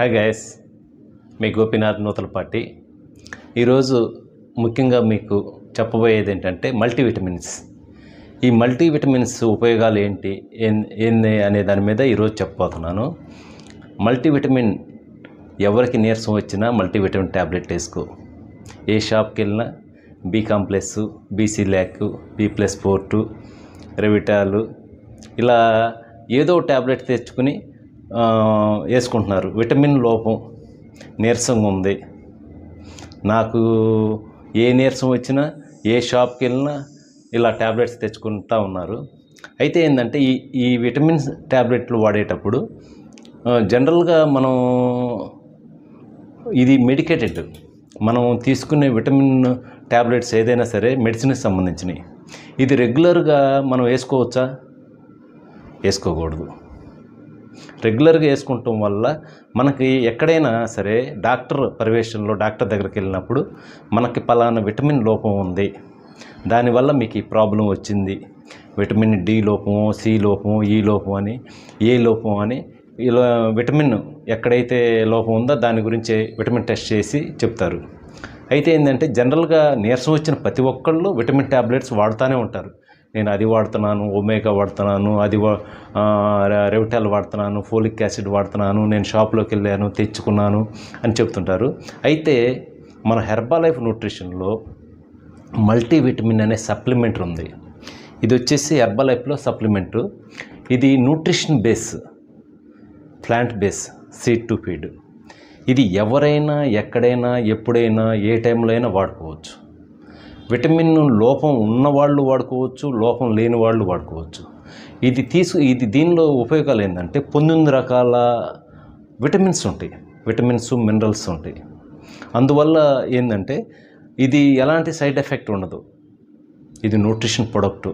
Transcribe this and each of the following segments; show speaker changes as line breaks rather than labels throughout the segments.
hi guys మీ గోపీనాథ్ నూతలపాటి ఈరోజు ముఖ్యంగా మీకు చెప్పబోయేది ఏంటంటే మల్టీవిటమిన్స్ ఈ మల్టీవిటమిన్స్ ఉపయోగాలు ఏంటి ఏంది అనే దాని మీద ఈరోజు చెప్పబోతున్నాను మల్టీవిటమిన్ ఎవరికి నీరసం వచ్చినా మల్టీవిటమిన్ ట్యాబ్లెట్ వేసుకో ఏ షాప్కి వెళ్ళినా బీ కాంప్లెక్స్ బీసీ ల్యాక్ బీ ప్లస్ ఫోర్టు రెవిటాలు ఇలా ఏదో ట్యాబ్లెట్ తెచ్చుకుని వేసుకుంటున్నారు విటమిన్ లోపం నీరసంగా ఉంది నాకు ఏ నీరసం వచ్చినా ఏ షాప్కి వెళ్ళినా ఇలా ట్యాబ్లెట్స్ తెచ్చుకుంటూ ఉన్నారు అయితే ఏంటంటే ఈ ఈ విటమిన్స్ ట్యాబ్లెట్లు వాడేటప్పుడు జనరల్గా మనం ఇది మెడికేటెడ్ మనం తీసుకునే విటమిన్ ట్యాబ్లెట్స్ ఏదైనా సరే మెడిసిన్కి సంబంధించినవి ఇది రెగ్యులర్గా మనం వేసుకోవచ్చా వేసుకోకూడదు రెగ్యులర్గా వేసుకుంటాం వల్ల మనకి ఎక్కడైనా సరే డాక్టర్ పర్యవేక్షణలో డాక్టర్ దగ్గరికి వెళ్ళినప్పుడు మనకి పలానా విటమిన్ లోపం ఉంది దానివల్ల మీకు ఈ ప్రాబ్లం వచ్చింది విటమిన్ డి లోపము సి లోపము ఈ లోపం అని ఏ లోపం అని ఇలా విటమిన్ ఎక్కడైతే లోపం ఉందో దాని గురించి విటమిన్ టెస్ట్ చేసి చెప్తారు అయితే ఏంటంటే జనరల్గా నీరసం వచ్చిన ప్రతి ఒక్కళ్ళు విటమిన్ ట్యాబ్లెట్స్ వాడుతూనే ఉంటారు నేను అది వాడుతున్నాను ఒమేగా వాడుతున్నాను అది రెవిటాల్ వాడుతున్నాను ఫోలిక్ యాసిడ్ వాడుతున్నాను నేను షాప్లోకి వెళ్ళాను తెచ్చుకున్నాను అని చెప్తుంటారు అయితే మన హెర్బా లైఫ్ న్యూట్రిషన్లో మల్టీవిటమిన్ అనే సప్లిమెంట్ ఉంది ఇది వచ్చేసి హెర్బా లైఫ్లో సప్లిమెంటు ఇది nutrition base plant base seed to feed ఇది ఎవరైనా ఎక్కడైనా ఎప్పుడైనా ఏ టైంలో అయినా వాడుకోవచ్చు విటమిన్ లోపం ఉన్నవాళ్ళు వాడుకోవచ్చు లోపం లేని వాళ్ళు వాడుకోవచ్చు ఇది తీసు ఇది దీనిలో ఉపయోగాలు ఏంటంటే పంతొమ్మిది రకాల విటమిన్స్ ఉంటాయి విటమిన్స్ మినరల్స్ ఉంటాయి అందువల్ల ఏంటంటే ఇది ఎలాంటి సైడ్ ఎఫెక్ట్ ఉండదు ఇది న్యూట్రిషన్ ప్రొడక్టు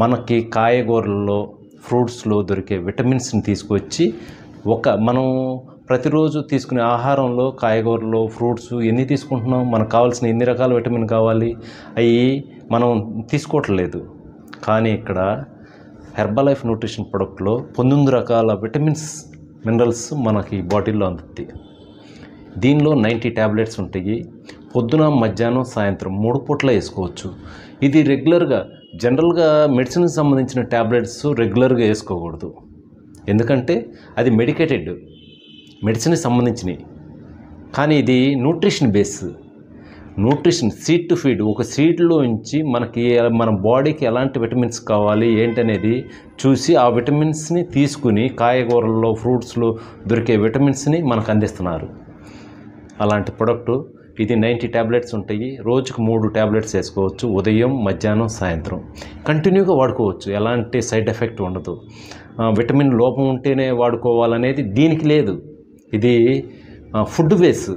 మనకి కాయగూరల్లో ఫ్రూట్స్లో దొరికే విటమిన్స్ని తీసుకొచ్చి ఒక మనం ప్రతిరోజు తీసుకునే ఆహారంలో కాయగూరలు ఫ్రూట్స్ ఎన్ని తీసుకుంటున్నాం మనకు కావాల్సిన ఎన్ని రకాల విటమిన్ కావాలి అవి మనం తీసుకోవట్లేదు కానీ ఇక్కడ హెర్బలైఫ్ లైఫ్ న్యూట్రిషన్ ప్రొడక్ట్లో పంతొమ్మిది రకాల విటమిన్స్ మినరల్స్ మనకి బాటిల్లో అందుతాయి దీనిలో నైంటీ ట్యాబ్లెట్స్ ఉంటాయి పొద్దున మధ్యాహ్నం సాయంత్రం మూడు పూట్ల వేసుకోవచ్చు ఇది రెగ్యులర్గా జనరల్గా మెడిసిన్కి సంబంధించిన ట్యాబ్లెట్స్ రెగ్యులర్గా వేసుకోకూడదు ఎందుకంటే అది మెడికేటెడ్ మెడిసిన్కి సంబంధించినవి కానీ ఇది nutrition base nutrition seed to feed ఒక సీడ్లో నుంచి మనకి మన బాడీకి ఎలాంటి విటమిన్స్ కావాలి ఏంటనేది చూసి ఆ విటమిన్స్ని తీసుకుని కాయగూరల్లో ఫ్రూట్స్లో దొరికే విటమిన్స్ని మనకు అందిస్తున్నారు అలాంటి ప్రొడక్టు ఇది నైంటీ ట్యాబ్లెట్స్ ఉంటాయి రోజుకు మూడు ట్యాబ్లెట్స్ వేసుకోవచ్చు ఉదయం మధ్యాహ్నం సాయంత్రం కంటిన్యూగా వాడుకోవచ్చు ఎలాంటి సైడ్ ఎఫెక్ట్ ఉండదు విటమిన్ లోపం ఉంటేనే వాడుకోవాలనేది దీనికి లేదు ఇది ఫుడ్ వేస్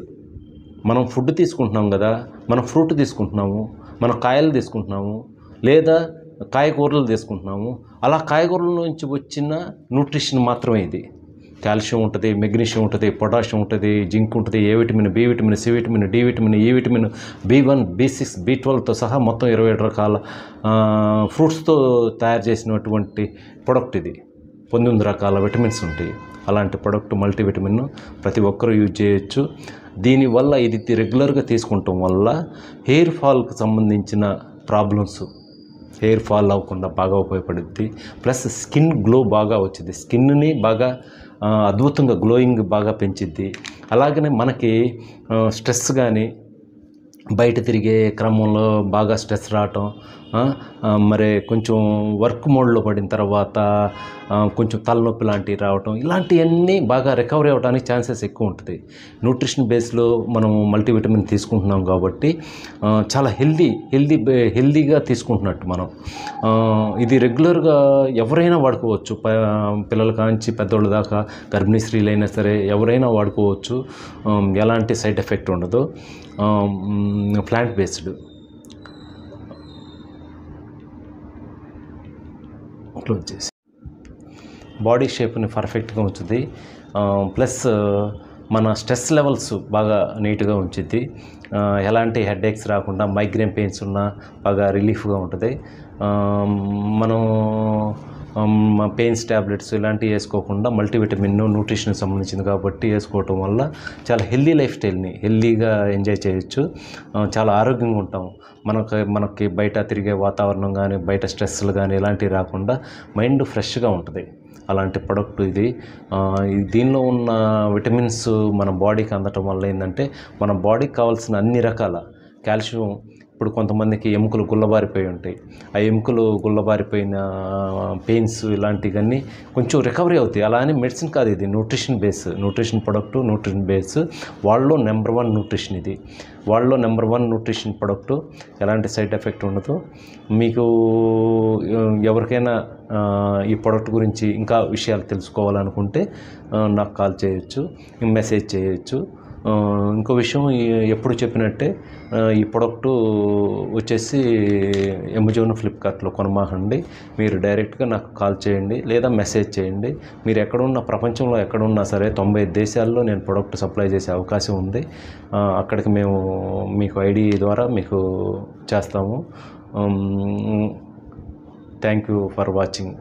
మనం ఫుడ్ తీసుకుంటున్నాం కదా మనం ఫ్రూట్ తీసుకుంటున్నాము మనం కాయలు తీసుకుంటున్నాము లేదా కాయగూరలు తీసుకుంటున్నాము అలా కాయగూరల నుంచి వచ్చిన న్యూట్రిషన్ మాత్రమే ఇది కాల్షియం ఉంటుంది మెగ్నీషియం ఉంటుంది పొటాషియం ఉంటుంది జింక్ ఉంటుంది A vitamin B vitamin C vitamin D vitamin E vitamin B one B six B ట్వెల్వ్తో సహా మొత్తం ఇరవై ఏడు రకాల ఫ్రూట్స్తో తయారు చేసినటువంటి ప్రొడక్ట్ ఇది పంతొమ్మిది రకాల విటమిన్స్ ఉంటాయి అలాంటి ప్రొడక్ట్ మల్టీవిటమిన్ ప్రతి ఒక్కరూ యూజ్ చేయొచ్చు దీనివల్ల ఇది రెగ్యులర్గా తీసుకుంటాం వల్ల హెయిర్ ఫాల్కి సంబంధించిన ప్రాబ్లమ్స్ హెయిర్ ఫాల్ అవ్వకుండా బాగా ఉపయోగపడుద్ది ప్లస్ స్కిన్ గ్లో బాగా వచ్చింది స్కిన్ని బాగా అద్భుతంగా గ్లోయింగ్ బాగా పెంచిద్ది అలాగనే మనకి స్ట్రెస్ కానీ బయట తిరిగే క్రమంలో బాగా స్ట్రెస్ రావటం మరి కొంచెం వర్క్ మోడ్లో పడిన తర్వాత కొంచెం తలనొప్పి లాంటివి రావటం ఇలాంటివన్నీ బాగా రికవరీ అవ్వడానికి ఛాన్సెస్ ఎక్కువ ఉంటుంది న్యూట్రిషన్ బేస్లో మనం మల్టీవిటమిన్ తీసుకుంటున్నాం కాబట్టి చాలా హెల్దీ హెల్దీ హెల్దీగా తీసుకుంటున్నట్టు మనం ఇది రెగ్యులర్గా ఎవరైనా వాడుకోవచ్చు పిల్లల కాంచి పెద్దోళ్ళ దాకా గర్భిణీ స్త్రీలైనా సరే ఎవరైనా వాడుకోవచ్చు ఎలాంటి సైడ్ ఎఫెక్ట్ ఉండదు ప్లాంట్ బేస్డ్ క్లోజ్ చేసి బాడీ షేప్ని పర్ఫెక్ట్గా ఉంచుద్ది ప్లస్ మన స్ట్రెస్ లెవెల్స్ బాగా నీట్గా ఉంచుద్ది ఎలాంటి హెడ్ఏక్స్ రాకుండా మైగ్రేన్ పెయిన్స్ ఉన్నా బాగా రిలీఫ్గా ఉంటుంది మనం Um, పెయిన్స్ ట్యాబ్లెట్స్ ఇలాంటివి వేసుకోకుండా మల్టీవిటమిన్ న్యూట్రిషన్ సంబంధించింది కాబట్టి వేసుకోవటం వల్ల చాలా హెల్దీ లైఫ్ స్టైల్ని హెల్దీగా ఎంజాయ్ చేయొచ్చు uh, చాలా ఆరోగ్యంగా ఉంటాం మనకి మనకి బయట తిరిగే వాతావరణం కానీ బయట స్ట్రెస్లు కానీ ఇలాంటివి రాకుండా మైండ్ ఫ్రెష్గా ఉంటుంది అలాంటి ప్రొడక్ట్ ఇది uh, దీనిలో ఉన్న విటమిన్స్ మన బాడీకి అందటం వల్ల ఏంటంటే మన బాడీకి కావాల్సిన అన్ని రకాల కాల్షియం ఇప్పుడు కొంతమందికి ఎముకలు గుల్లబారిపోయి ఉంటాయి ఆ ఎముకలు గుల్లబారిపోయిన పెయిన్స్ ఇలాంటివన్నీ కొంచెం రికవరీ అవుతాయి అలా అని మెడిసిన్ కాదు ఇది nutrition base nutrition product nutrition base వాళ్ళలో నెంబర్ వన్ న్యూట్రిషన్ ఇది వాళ్ళలో నెంబర్ వన్ న్యూట్రిషన్ ప్రొడక్టు ఎలాంటి సైడ్ ఎఫెక్ట్ ఉండదు మీకు ఎవరికైనా ఈ ప్రోడక్ట్ గురించి ఇంకా విషయాలు తెలుసుకోవాలనుకుంటే నాకు కాల్ చేయొచ్చు మెసేజ్ చేయొచ్చు ఇంకో విషయం ఎప్పుడు చెప్పినట్టే ఈ ప్రొడక్ట్ వచ్చేసి అమెజాన్ ఫ్లిప్కార్ట్లో కొనమాకండి మీరు డైరెక్ట్గా నాకు కాల్ చేయండి లేదా మెసేజ్ చేయండి మీరు ఎక్కడున్న ప్రపంచంలో ఎక్కడున్నా సరే తొంభై దేశాల్లో నేను ప్రొడక్ట్ సప్లై చేసే అవకాశం ఉంది అక్కడికి మేము మీకు ఐడి ద్వారా మీకు చేస్తాము థ్యాంక్ యూ ఫర్ వాచింగ్